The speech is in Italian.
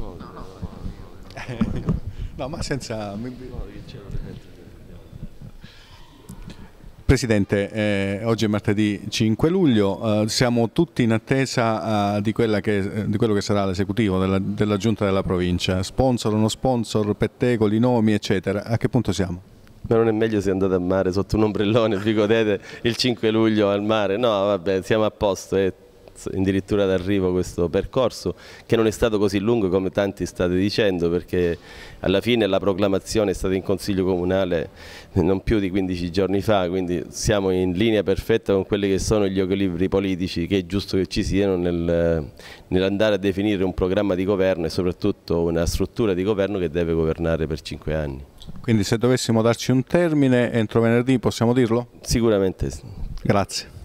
No, no, no. no, ma senza... Presidente, eh, oggi è martedì 5 luglio, eh, siamo tutti in attesa eh, di, che, eh, di, quello che sarà l'esecutivo della, della, giunta della provincia, sponsor, non sponsor, pettegoli, nomi eccetera, a che punto siamo? Ma non è meglio se andate a mare sotto un ombrellone e vi godete il 5 luglio al mare? No, vabbè, siamo a posto e addirittura d'arrivo questo percorso che non è stato così lungo come tanti state dicendo perché alla fine la proclamazione è stata in Consiglio Comunale non più di 15 giorni fa quindi siamo in linea perfetta con quelli che sono gli equilibri politici che è giusto che ci siano nel, nell'andare a definire un programma di governo e soprattutto una struttura di governo che deve governare per 5 anni. Quindi se dovessimo darci un termine entro venerdì possiamo dirlo? Sicuramente. sì. Grazie.